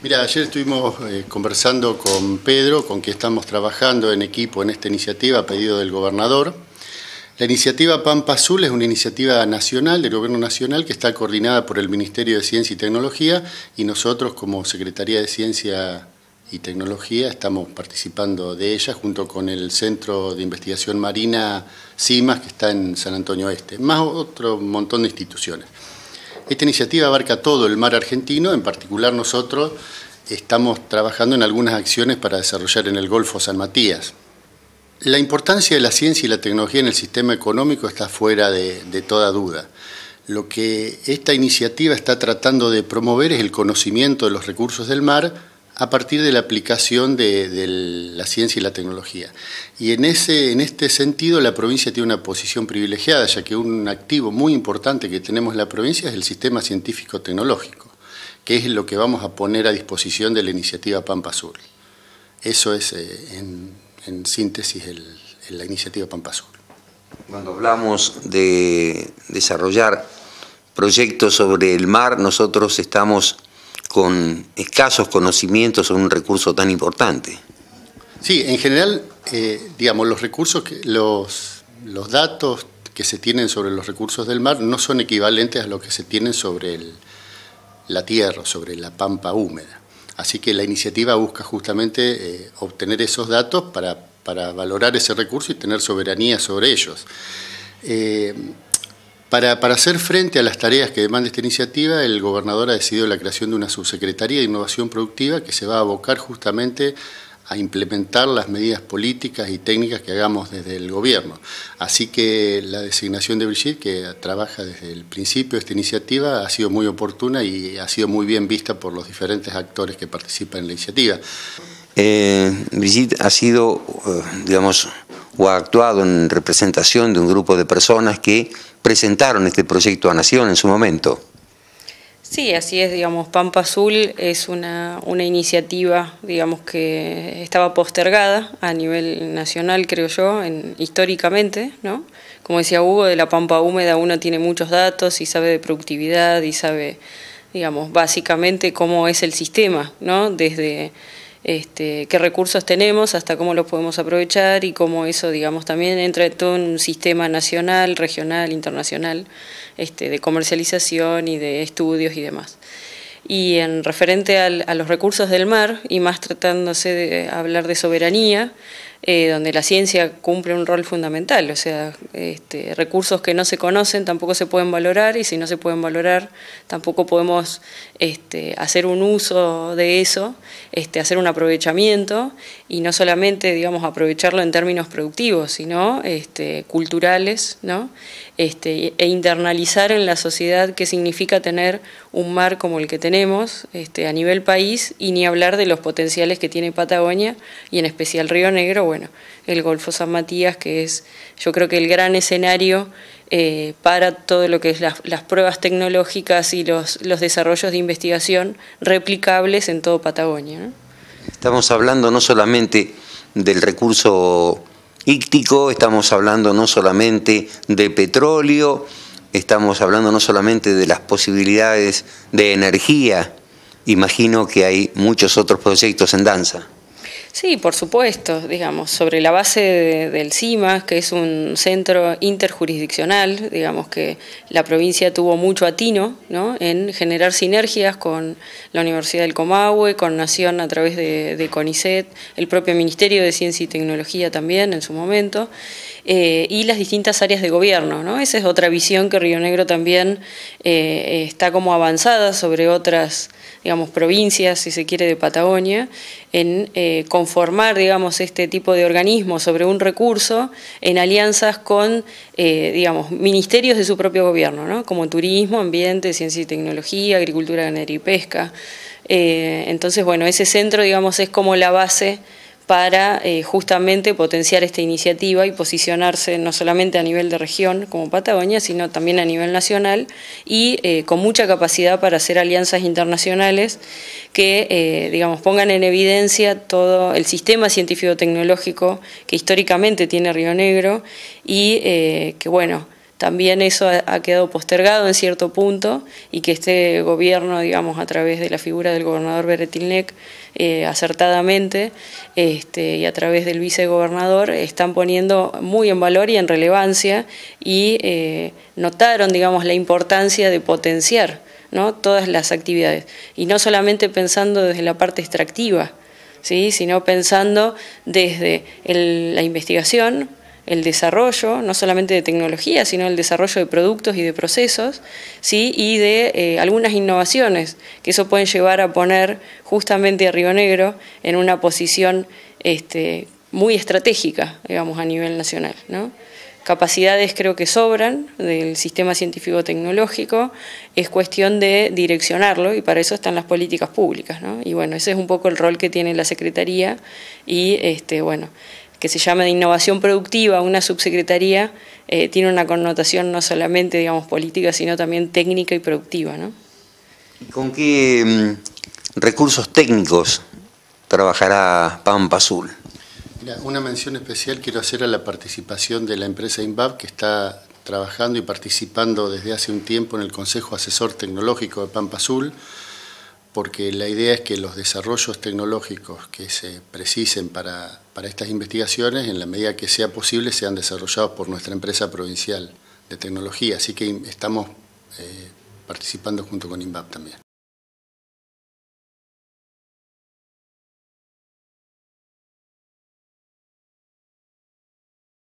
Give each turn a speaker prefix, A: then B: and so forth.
A: Mira, ayer estuvimos eh, conversando con Pedro, con quien estamos trabajando en equipo en esta iniciativa a pedido del gobernador. La iniciativa Pampa Azul es una iniciativa nacional del Gobierno Nacional que está coordinada por el Ministerio de Ciencia y Tecnología y nosotros como Secretaría de Ciencia y Tecnología estamos participando de ella junto con el Centro de Investigación Marina CIMAS que está en San Antonio Este, más otro montón de instituciones. Esta iniciativa abarca todo el mar argentino, en particular nosotros estamos trabajando en algunas acciones para desarrollar en el Golfo San Matías. La importancia de la ciencia y la tecnología en el sistema económico está fuera de, toda duda. Lo que esta iniciativa está tratando de promover es el conocimiento de los recursos del mar, a partir de la aplicación de, la ciencia y la tecnología. Y en, ese, en este sentido la provincia tiene una posición privilegiada, ya que un activo muy importante que tenemos en la provincia es el sistema científico-tecnológico, que es lo que vamos a poner a disposición de la iniciativa Pampa Sur. Eso es, eh, en, síntesis, el, la iniciativa Pampa Sur. Cuando
B: hablamos de desarrollar proyectos sobre el mar, nosotros estamos con escasos conocimientos sobre un recurso tan importante.
A: Sí, en general, eh, digamos, los recursos, los, los datos que se tienen sobre los recursos del mar no son equivalentes a los que se tienen sobre la tierra, sobre la pampa húmeda. Así que la iniciativa busca justamente eh, obtener esos datos para, valorar ese recurso y tener soberanía sobre ellos. Eh, para, hacer frente a las tareas que demanda esta iniciativa, el gobernador ha decidido la creación de una subsecretaría de innovación productiva que se va a abocar justamente a implementar las medidas políticas y técnicas que hagamos desde el gobierno. Así que la designación de Brigitte, que trabaja desde el principio de esta iniciativa, ha sido muy oportuna y ha sido muy bien vista por los diferentes actores que participan en la iniciativa.
B: Eh, Brigitte ha sido, eh, digamos, o ha actuado en representación de un grupo de personas que presentaron este proyecto a Nación en su momento.
C: Sí, así es, digamos, Pampa Azul es una, una iniciativa, digamos, que estaba postergada a nivel nacional, creo yo, históricamente, ¿no? Como decía Hugo, de la Pampa Húmeda uno tiene muchos datos y sabe de productividad y sabe, digamos, básicamente cómo es el sistema, ¿no? Desde este, qué recursos tenemos, hasta cómo los podemos aprovechar y cómo eso, digamos, también entra en todo un sistema nacional, regional, internacional, este, de comercialización y de estudios y demás. Y en referente a los recursos del mar, y más tratándose de hablar de soberanía, eh, donde la ciencia cumple un rol fundamental, o sea, este, recursos que no se conocen tampoco se pueden valorar y si no se pueden valorar tampoco podemos este, hacer un uso de eso, este, hacer un aprovechamiento y no solamente, digamos, aprovecharlo en términos productivos, sino culturales, ¿no? e internalizar en la sociedad qué significa tener un mar como el que tenemos a nivel país y ni hablar de los potenciales que tiene Patagonia y en especial Río Negro bueno, el Golfo San Matías, que es yo creo que el gran escenario eh, para todo lo que es las, pruebas tecnológicas y los, desarrollos de investigación replicables en todo Patagonia.
B: Estamos hablando no solamente del recurso íctico, estamos hablando no solamente de petróleo, estamos hablando no solamente de las posibilidades de energía, imagino que hay muchos otros proyectos en danza.
C: Sí, por supuesto, digamos, sobre la base del CIMAS, que es un centro interjurisdiccional, digamos que la provincia tuvo mucho atino ¿no? en generar sinergias con la Universidad del Comahue, con Nación a través de CONICET, el propio Ministerio de Ciencia y Tecnología también en su momento. Eh, y las distintas áreas de gobierno. ¿no? Esa es otra visión que Río Negro también eh, está como avanzada sobre otras digamos, provincias, si se quiere, de Patagonia, en eh, conformar, digamos, este tipo de organismos sobre un recurso en alianzas con, digamos, ministerios de su propio gobierno, ¿no? Como turismo, ambiente, ciencia y tecnología, agricultura, ganadería y pesca. entonces, bueno, ese centro, digamos, es como la base para eh, justamente potenciar esta iniciativa y posicionarse no solamente a nivel de región como Patagonia, sino también a nivel nacional y eh, con mucha capacidad para hacer alianzas internacionales que, eh, digamos, pongan en evidencia todo el sistema científico-tecnológico que históricamente tiene Río Negro y que, bueno, también eso ha quedado postergado en cierto punto y que este gobierno, digamos, a través de la figura del gobernador Beretilnec, eh, acertadamente este, y a través del vicegobernador están poniendo muy en valor y en relevancia y eh, notaron, digamos, la importancia de potenciar ¿no? todas las actividades. Y no solamente pensando desde la parte extractiva, ¿sí? sino pensando desde la investigación, el desarrollo, no solamente de tecnología, sino el desarrollo de productos y de procesos, ¿sí? y de eh, algunas innovaciones que eso pueden llevar a poner justamente a Río Negro en una posición este, muy estratégica, digamos, a nivel nacional. ¿no? Capacidades creo que sobran del sistema científico-tecnológico, es cuestión de direccionarlo y para eso están las políticas públicas. Y bueno, ese es un poco el rol que tiene la Secretaría y este, bueno, que se llama de innovación productiva, una subsecretaría, eh, tiene una connotación no solamente, digamos, política, sino también técnica y productiva. ¿no?
B: ¿Con qué mm, recursos técnicos trabajará Pampa Azul?
A: una mención especial quiero hacer a la participación de la empresa INVAP, que está trabajando y participando desde hace un tiempo en el Consejo Asesor Tecnológico de Pampa Azul, porque la idea es que los desarrollos tecnológicos que se precisen para, estas investigaciones, en la medida que sea posible, sean desarrollados por nuestra empresa provincial de tecnología. Así que estamos eh, participando junto con INVAP también.